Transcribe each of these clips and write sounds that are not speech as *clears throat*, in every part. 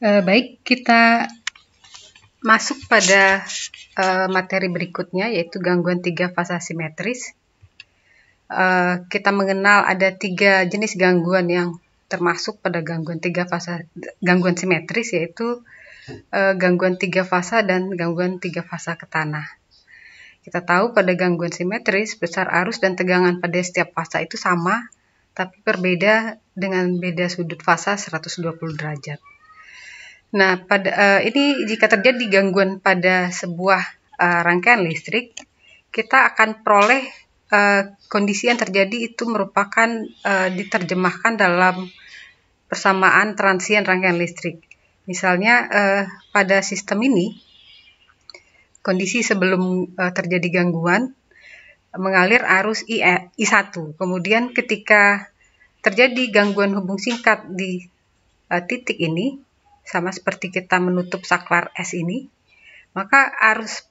Eh, baik, kita masuk pada eh, materi berikutnya yaitu gangguan tiga fase simetris. Eh, kita mengenal ada tiga jenis gangguan yang termasuk pada gangguan tiga fase gangguan simetris yaitu gangguan tiga fase dan gangguan tiga fase ke tanah. Kita tahu pada gangguan simetris besar arus dan tegangan pada setiap fase itu sama tapi berbeda dengan beda sudut fase 120 derajat. Nah, pada uh, eh, ini jika terjadi gangguan pada sebuah uh, rangkaian listrik, kita akan peroleh uh, kondisi yang terjadi itu merupakan uh, diterjemahkan dalam persamaan transien rangkaian listrik. Misalnya uh, pada sistem ini kondisi sebelum uh, terjadi gangguan mengalir arus I, I1. Kemudian ketika terjadi gangguan hubung singkat di uh, titik ini sama seperti kita menutup saklar es ini, maka arus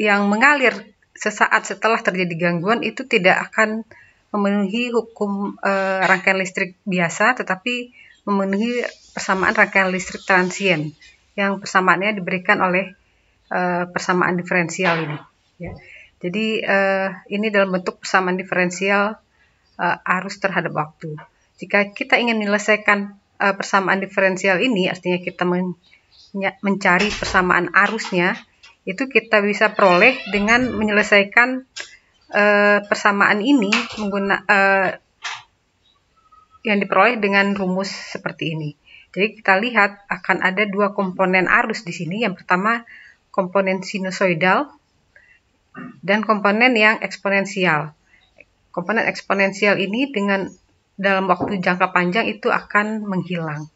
yang mengalir sesaat setelah terjadi gangguan itu tidak akan memenuhi hukum e, rangkaian listrik biasa, tetapi memenuhi persamaan rangkaian listrik transien yang persamaannya diberikan oleh e, persamaan diferensial ini. Ya. Jadi e, ini dalam bentuk persamaan diferensial e, arus terhadap waktu. Jika kita ingin menyelesaikan uh, persamaan diferensial ini, artinya kita men mencari persamaan arusnya, itu kita bisa peroleh dengan menyelesaikan uh, persamaan ini menggunakan uh, eh, yang diperoleh dengan rumus seperti ini. Jadi kita lihat akan ada dua komponen arus di sini. Yang pertama komponen sinusoidal dan komponen yang eksponensial. Komponen eksponensial ini dengan dalam waktu jangka panjang itu akan menghilang.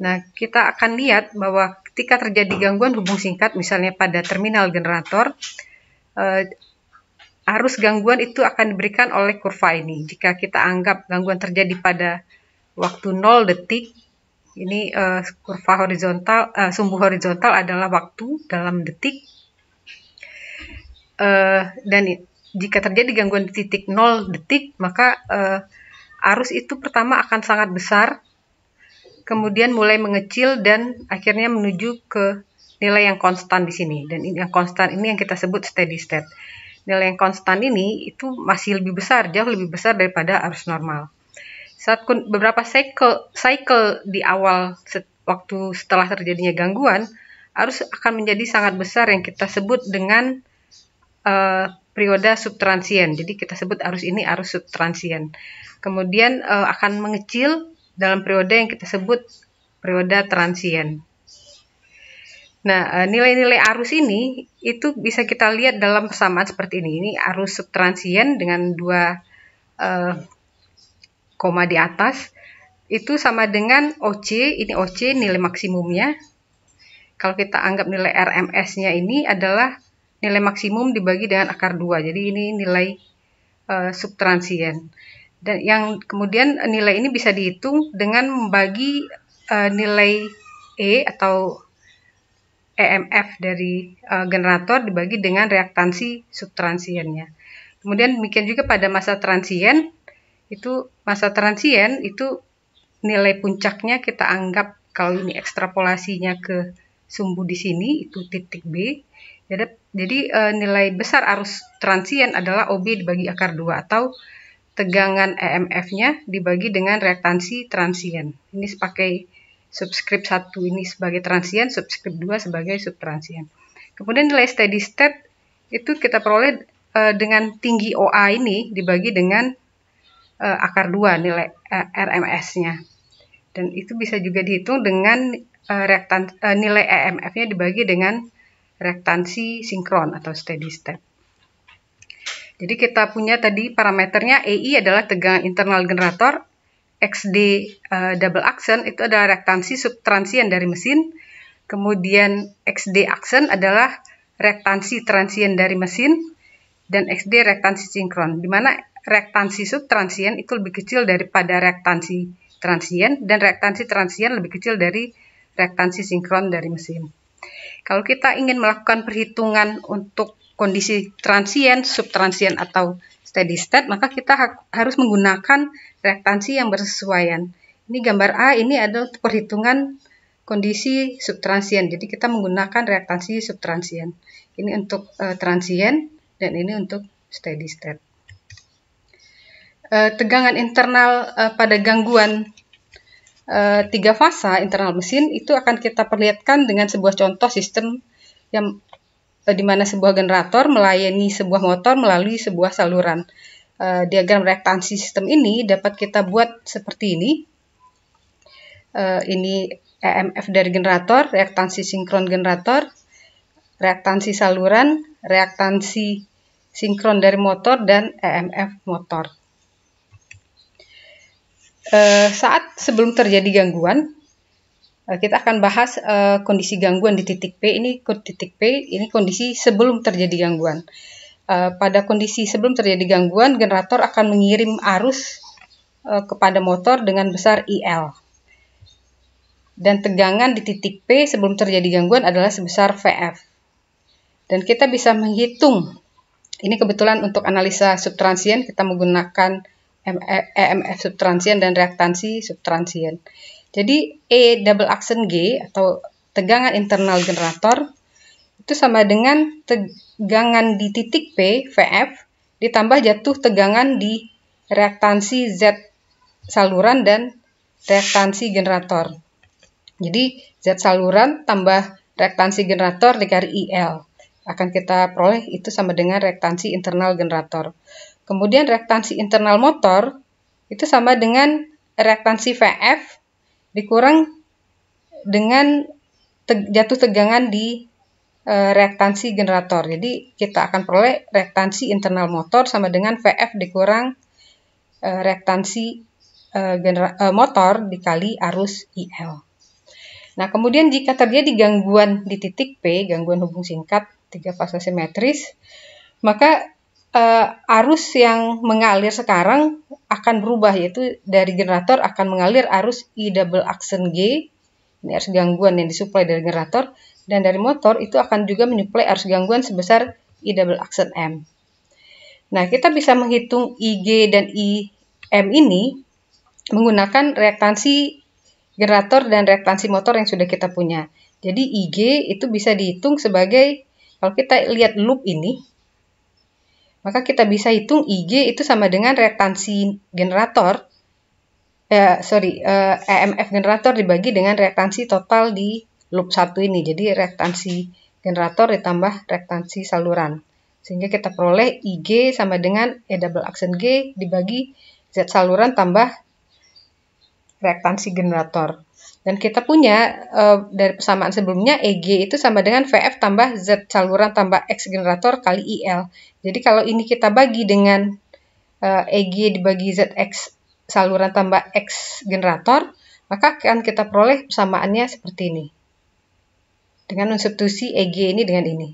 Nah, kita akan lihat bahwa ketika terjadi gangguan hubung singkat, misalnya pada terminal generator, eh, arus gangguan itu akan diberikan oleh kurva ini. Jika kita anggap gangguan terjadi pada waktu 0 detik, ini eh, kurva horizontal, eh, sumbu horizontal adalah waktu dalam detik. Eh, dan jika terjadi gangguan di titik 0 detik, maka eh, arus itu pertama akan sangat besar, kemudian mulai mengecil dan akhirnya menuju ke nilai yang konstan di sini. Dan ini yang konstan ini yang kita sebut steady state. Nilai yang konstan ini itu masih lebih besar, jauh lebih besar daripada arus normal. Saat beberapa cycle, cycle di awal set, waktu setelah terjadinya gangguan, arus akan menjadi sangat besar yang kita sebut dengan uh, periode subtransien. Jadi kita sebut arus ini arus subtransien. Kemudian uh, akan mengecil dalam periode yang kita sebut periode transien. Nah, eh, nilai-nilai arus ini itu bisa kita lihat dalam persamaan seperti ini. Ini arus subtransien dengan dua eh, koma di atas itu sama dengan OC, ini OC nilai maksimumnya. Kalau kita anggap nilai RMS-nya ini adalah nilai maksimum dibagi dengan akar 2. Jadi ini nilai uh, subtransien. Dan yang kemudian nilai ini bisa dihitung dengan membagi uh, nilai E atau EMF dari uh, generator dibagi dengan reaktansi subtransiennya. Kemudian demikian juga pada masa transien, itu masa transien itu nilai puncaknya kita anggap kalau ini ekstrapolasinya ke sumbu di sini itu titik B jadi, eh, nilai besar arus transien adalah OB dibagi akar 2 atau tegangan EMF-nya dibagi dengan reaktansi transien. Ini pakai subscript 1 ini sebagai transien, subscript 2 sebagai subtransien. Kemudian nilai steady state itu kita peroleh eh, dengan tinggi OA ini dibagi dengan eh, akar 2 nilai RMS-nya. Dan itu bisa juga dihitung dengan nilai EMF-nya dibagi dengan reaktansi sinkron atau steady state. Jadi kita punya tadi parameternya EI adalah tegangan internal generator, XD uh, eh, double action itu adalah reaktansi subtransien dari mesin, kemudian XD action adalah reaktansi transien dari mesin, dan XD reaktansi sinkron, di mana reaktansi subtransien itu lebih kecil daripada reaktansi transien, dan reaktansi transien lebih kecil dari reaktansi sinkron dari mesin. Kalau kita ingin melakukan perhitungan untuk kondisi transient, subtransient atau steady state, maka kita ha harus menggunakan reaktansi yang bersesuaian. Ini gambar A, ini adalah perhitungan kondisi subtransient. Jadi kita menggunakan reaktansi subtransient. Ini untuk uh, transient dan ini untuk steady state. Uh, tegangan internal uh, pada gangguan Eh, tiga fasa internal mesin itu akan kita perlihatkan dengan sebuah contoh sistem yang eh, di mana sebuah generator melayani sebuah motor melalui sebuah saluran. Eh, diagram reaktansi sistem ini dapat kita buat seperti ini. ini EMF dari generator, reaktansi sinkron generator, reaktansi saluran, reaktansi sinkron dari motor, dan EMF motor. Eh, saat sebelum terjadi gangguan, eh, kita akan bahas eh, kondisi gangguan di titik P. Ini titik P, ini kondisi sebelum terjadi gangguan. pada kondisi sebelum terjadi gangguan, generator akan mengirim arus kepada motor dengan besar IL. Dan tegangan di titik P sebelum terjadi gangguan adalah sebesar VF. Dan kita bisa menghitung, ini kebetulan untuk analisa subtransien kita menggunakan EMF e, e, e, subtransien dan reaktansi subtransien. Jadi E double action G atau tegangan internal generator itu sama dengan tegangan di titik P VF ditambah jatuh tegangan di reaktansi Z saluran dan reaktansi generator. Jadi Z saluran tambah reaktansi generator dikali IL. Akan kita peroleh itu sama dengan reaktansi internal generator. Kemudian reaktansi internal motor itu sama dengan reaktansi VF dikurang dengan te jatuh tegangan di e, reaktansi generator. Jadi kita akan peroleh reaktansi internal motor sama dengan VF dikurang e, reaktansi e, e, motor dikali arus IL. Nah, kemudian jika terjadi gangguan di titik P, gangguan hubung singkat tiga fase simetris, maka uh, arus yang mengalir sekarang akan berubah yaitu dari generator akan mengalir arus I double action G ini arus gangguan yang disuplai dari generator dan dari motor itu akan juga menyuplai arus gangguan sebesar I double action M. Nah, kita bisa menghitung IG dan IM ini menggunakan reaktansi generator dan reaktansi motor yang sudah kita punya. Jadi IG itu bisa dihitung sebagai kalau kita lihat loop ini, maka kita bisa hitung IG itu sama dengan reaktansi generator, eh, sorry, eh, EMF generator dibagi dengan reaktansi total di loop satu ini. Jadi reaktansi generator ditambah reaktansi saluran. Sehingga kita peroleh IG sama dengan E double action G dibagi Z saluran tambah reaktansi generator. Dan kita punya uh, dari persamaan sebelumnya EG itu sama dengan VF tambah Z saluran tambah X generator kali IL. Jadi kalau ini kita bagi dengan uh, eh, EG dibagi ZX saluran tambah X generator, maka akan kita peroleh persamaannya seperti ini. Dengan substitusi EG ini dengan ini.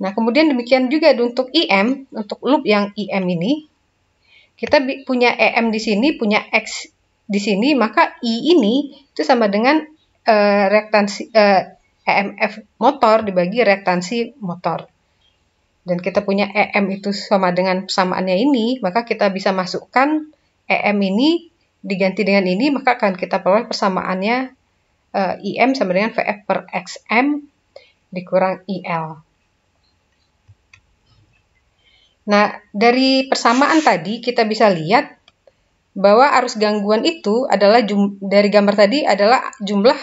Nah, kemudian demikian juga untuk IM, untuk loop yang IM ini, kita punya EM di sini, punya X di sini maka I ini itu sama dengan uh, eh, rektansi uh, eh, EMF motor dibagi reaktansi motor. Dan kita punya EM itu sama dengan persamaannya ini, maka kita bisa masukkan EM ini diganti dengan ini, maka akan kita peroleh persamaannya uh, eh, IM sama dengan VF per XM dikurang IL. Nah, dari persamaan tadi kita bisa lihat bahwa arus gangguan itu adalah jum, dari gambar tadi adalah jumlah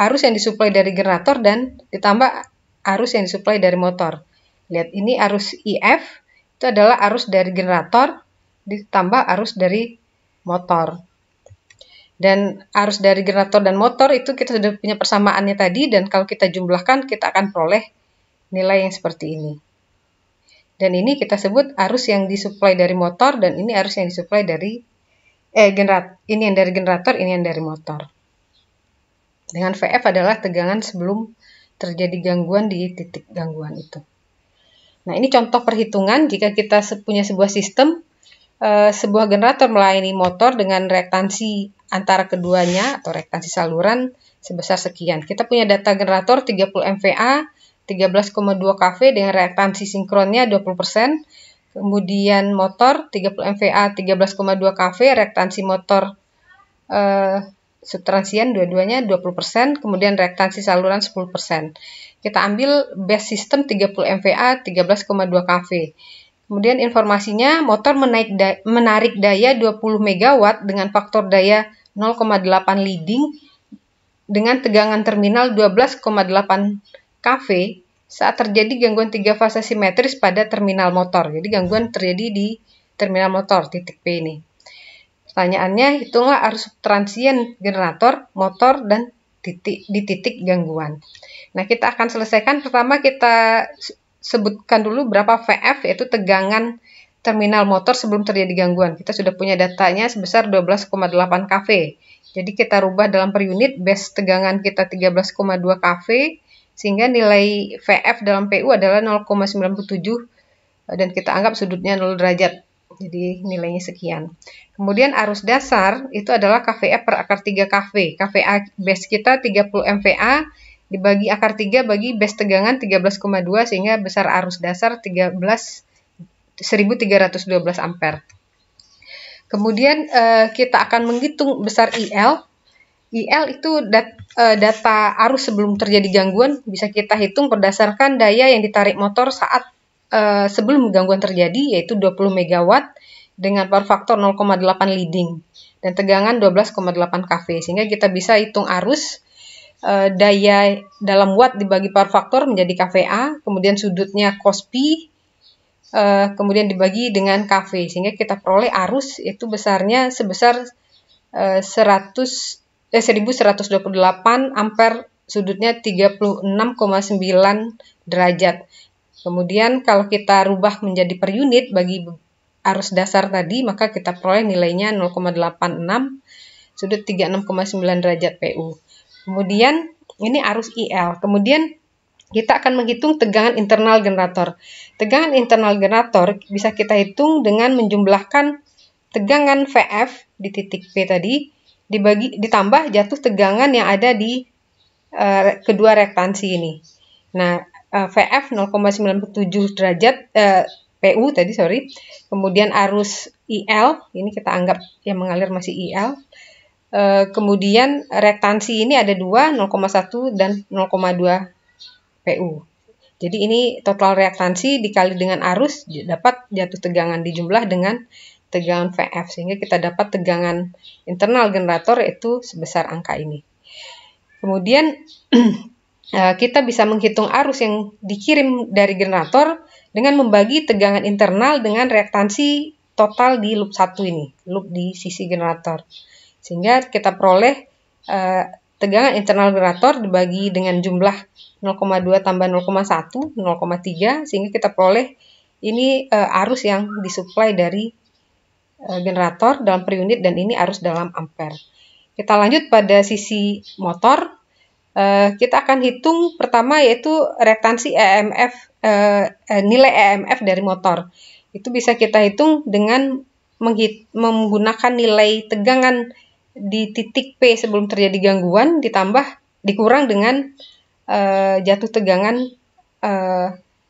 arus yang disuplai dari generator dan ditambah arus yang disuplai dari motor. Lihat ini arus IF itu adalah arus dari generator ditambah arus dari motor. Dan arus dari generator dan motor itu kita sudah punya persamaannya tadi dan kalau kita jumlahkan kita akan peroleh nilai yang seperti ini. Dan ini kita sebut arus yang disuplai dari motor dan ini arus yang disuplai dari eh generat ini yang dari generator ini yang dari motor dengan VF adalah tegangan sebelum terjadi gangguan di titik gangguan itu nah ini contoh perhitungan jika kita punya sebuah sistem eh, sebuah generator melayani motor dengan reaktansi antara keduanya atau reaktansi saluran sebesar sekian kita punya data generator 30 MVA 13,2 kV dengan reaktansi sinkronnya 20% Kemudian motor 30 MVA 13,2 kV, reaktansi motor eh, subtransien dua-duanya 20%, kemudian reaktansi saluran 10%. Kita ambil base system 30 MVA 13,2 kV. Kemudian informasinya motor menaik da menarik daya 20 MW dengan faktor daya 0,8 leading dengan tegangan terminal 12,8 kV saat terjadi gangguan tiga fase simetris pada terminal motor. Jadi gangguan terjadi di terminal motor titik P ini. Pertanyaannya, hitunglah arus transien generator, motor, dan titik di titik gangguan. Nah, kita akan selesaikan. Pertama, kita sebutkan dulu berapa VF, yaitu tegangan terminal motor sebelum terjadi gangguan. Kita sudah punya datanya sebesar 12,8 kV. Jadi, kita rubah dalam per unit, base tegangan kita 13,2 kV, sehingga nilai VF dalam PU adalah 0,97 eh, dan kita anggap sudutnya 0 derajat. Jadi nilainya sekian. Kemudian arus dasar itu adalah KVF per akar 3 KV. KVA base kita 30 MVA dibagi akar 3 bagi base tegangan 13,2 sehingga besar arus dasar 13 1312 ampere. Kemudian eh, kita akan menghitung besar IL IL itu dat, e, data arus sebelum terjadi gangguan bisa kita hitung berdasarkan daya yang ditarik motor saat e, sebelum gangguan terjadi yaitu 20 MW dengan power factor 0,8 leading dan tegangan 12,8 kV sehingga kita bisa hitung arus eh, daya dalam watt dibagi power factor menjadi kVA kemudian sudutnya cos P kemudian dibagi dengan KV sehingga kita peroleh arus itu besarnya sebesar 100 eh, 1128 ampere sudutnya 36,9 derajat. Kemudian kalau kita rubah menjadi per unit bagi arus dasar tadi, maka kita peroleh nilainya 0,86 sudut 36,9 derajat PU. Kemudian ini arus IL. Kemudian kita akan menghitung tegangan internal generator. Tegangan internal generator bisa kita hitung dengan menjumlahkan tegangan VF di titik P tadi dibagi ditambah jatuh tegangan yang ada di uh, kedua rektansi ini. Nah, uh, VF 0,97 derajat uh, PU tadi sorry, kemudian arus IL ini kita anggap yang mengalir masih IL. Uh, kemudian rektansi ini ada dua 0,1 dan 0,2 PU. Jadi ini total reaktansi dikali dengan arus dapat jatuh tegangan dijumlah dengan tegangan VF sehingga kita dapat tegangan internal generator yaitu sebesar angka ini. Kemudian *clears throat* eh, kita bisa menghitung arus yang dikirim dari generator dengan membagi tegangan internal dengan reaktansi total di loop 1 ini, loop di sisi generator. Sehingga kita peroleh eh, tegangan internal generator dibagi dengan jumlah 0,2 tambah 0,1, 0,3 sehingga kita peroleh ini eh, arus yang disuplai dari Eh, generator dalam per unit dan ini arus dalam ampere. Kita lanjut pada sisi motor. Eh, kita akan hitung pertama yaitu reaktansi EMF eh, nilai EMF dari motor. Itu bisa kita hitung dengan menggunakan nilai tegangan di titik P sebelum terjadi gangguan ditambah dikurang dengan jatuh tegangan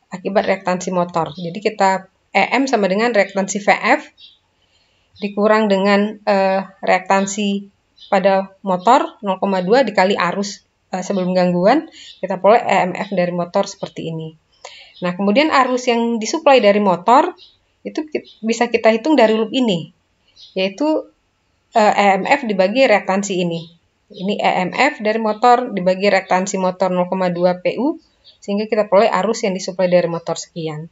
akibat reaktansi motor. Jadi kita EM sama dengan reaktansi VF dikurang dengan uh, reaktansi pada motor 0,2 dikali arus uh, sebelum gangguan, kita peroleh EMF dari motor seperti ini. Nah, kemudian arus yang disuplai dari motor itu bisa kita hitung dari loop ini, yaitu uh, eh, EMF dibagi reaktansi ini. Ini EMF dari motor dibagi reaktansi motor 0,2 PU, sehingga kita peroleh arus yang disuplai dari motor sekian.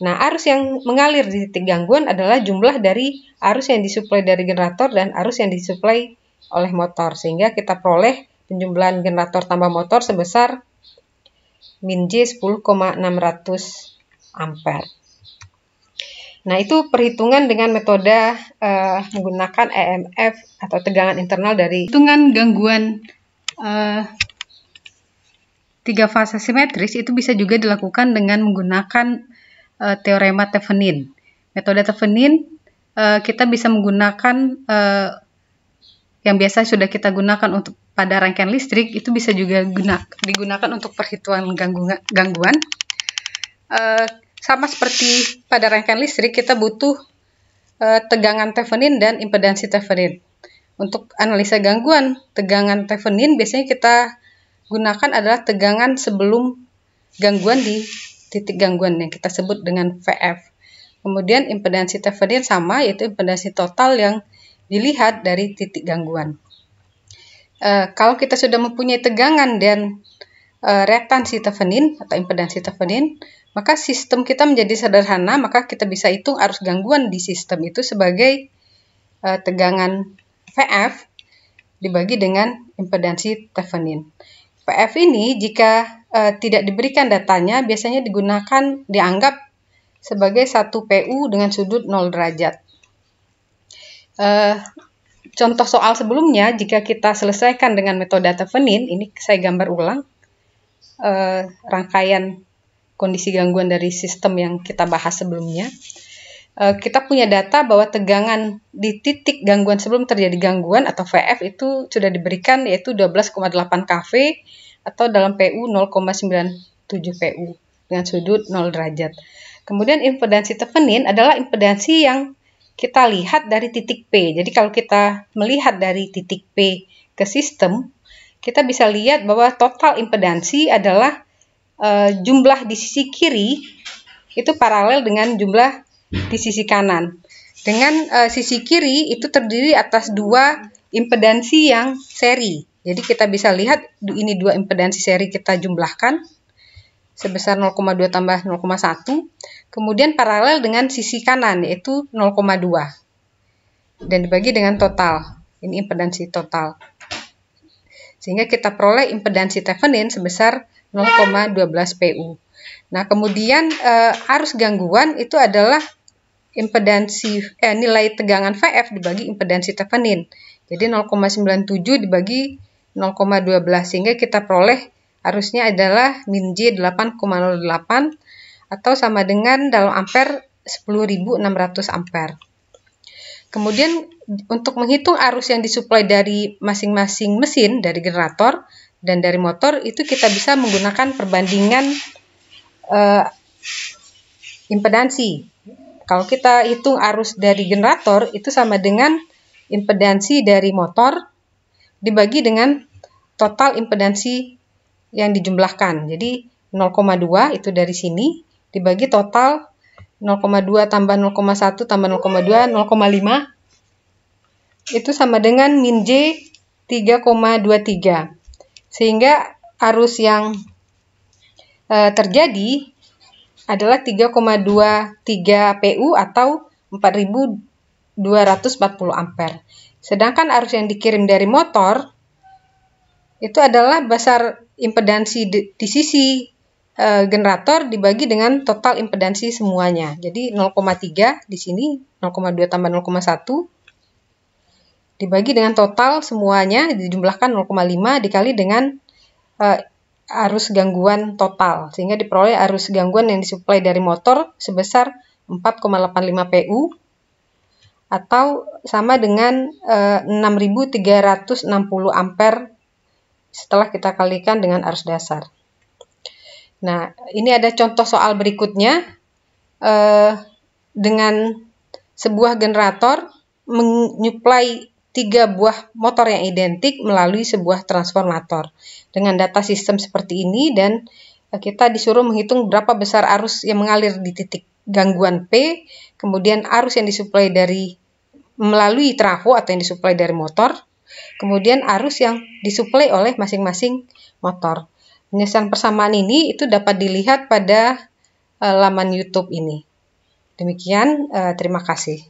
Nah, arus yang mengalir di titik gangguan adalah jumlah dari arus yang disuplai dari generator dan arus yang disuplai oleh motor. Sehingga kita peroleh penjumlahan generator tambah motor sebesar min J 10,600 ampere. Nah, itu perhitungan dengan metode uh, menggunakan EMF atau tegangan internal dari hitungan gangguan uh, tiga fase simetris itu bisa juga dilakukan dengan menggunakan uh, teorema Thevenin. Metode Thevenin uh, kita bisa menggunakan uh, yang biasa sudah kita gunakan untuk pada rangkaian listrik itu bisa juga guna, digunakan untuk perhitungan gangguan. gangguan. Uh, sama seperti pada rangkaian listrik kita butuh tegangan Thevenin dan impedansi Thevenin. Untuk analisa gangguan, tegangan Thevenin biasanya kita gunakan adalah tegangan sebelum gangguan di titik gangguan yang kita sebut dengan VF. Kemudian impedansi Thevenin sama yaitu impedansi total yang dilihat dari titik gangguan. E, kalau kita sudah mempunyai tegangan dan e, eh, reaktansi Thevenin atau impedansi Thevenin, maka sistem kita menjadi sederhana, maka kita bisa hitung arus gangguan di sistem itu sebagai e, tegangan VF dibagi dengan impedansi Thevenin. PF ini jika uh, tidak diberikan datanya biasanya digunakan dianggap sebagai satu PU dengan sudut 0 derajat. Uh, contoh soal sebelumnya jika kita selesaikan dengan metode Thevenin, ini saya gambar ulang uh, rangkaian kondisi gangguan dari sistem yang kita bahas sebelumnya. Eh, kita punya data bahwa tegangan di titik gangguan sebelum terjadi gangguan atau VF itu sudah diberikan yaitu 12,8 kV atau dalam PU 0,97 PU dengan sudut 0 derajat. Kemudian impedansi tevenin adalah impedansi yang kita lihat dari titik P. Jadi kalau kita melihat dari titik P ke sistem, kita bisa lihat bahwa total impedansi adalah uh, jumlah di sisi kiri itu paralel dengan jumlah di sisi kanan. Dengan uh, sisi kiri itu terdiri atas dua impedansi yang seri. Jadi kita bisa lihat ini dua impedansi seri kita jumlahkan sebesar 0,2 tambah 0,1. Kemudian paralel dengan sisi kanan yaitu 0,2. Dan dibagi dengan total. Ini impedansi total. Sehingga kita peroleh impedansi Thevenin sebesar 0,12 PU. Nah, kemudian e, arus gangguan itu adalah impedansi eh nilai tegangan VF dibagi impedansi Thevenin. Jadi 0,97 dibagi 0,12 sehingga kita peroleh arusnya adalah min J 8,08 atau sama dengan dalam ampere 10.600 ampere. Kemudian untuk menghitung arus yang disuplai dari masing-masing mesin dari generator dan dari motor itu kita bisa menggunakan perbandingan uh, impedansi kalau kita hitung arus dari generator itu sama dengan impedansi dari motor dibagi dengan total impedansi yang dijumlahkan. Jadi 0,2 itu dari sini dibagi total 0,2 tambah 0,1 tambah 0,2 0,5 itu sama dengan min J 3,23. Sehingga arus yang e, terjadi adalah 3,23 PU atau 4240 ampere. Sedangkan arus yang dikirim dari motor itu adalah besar impedansi di, sisi e, generator dibagi dengan total impedansi semuanya. Jadi 0,3 di sini 0,2 tambah 0,1 dibagi dengan total semuanya dijumlahkan 0,5 dikali dengan e, arus gangguan total sehingga diperoleh arus gangguan yang disuplai dari motor sebesar 4,85 PU atau sama dengan eh, 6360 ampere setelah kita kalikan dengan arus dasar. Nah, ini ada contoh soal berikutnya eh, dengan sebuah generator menyuplai tiga buah motor yang identik melalui sebuah transformator. Dengan data sistem seperti ini dan eh, kita disuruh menghitung berapa besar arus yang mengalir di titik gangguan P, kemudian arus yang disuplai dari melalui trafo atau yang disuplai dari motor, kemudian arus yang disuplai oleh masing-masing motor. Penyelesaian persamaan ini itu dapat dilihat pada uh, laman YouTube ini. Demikian, uh, terima kasih.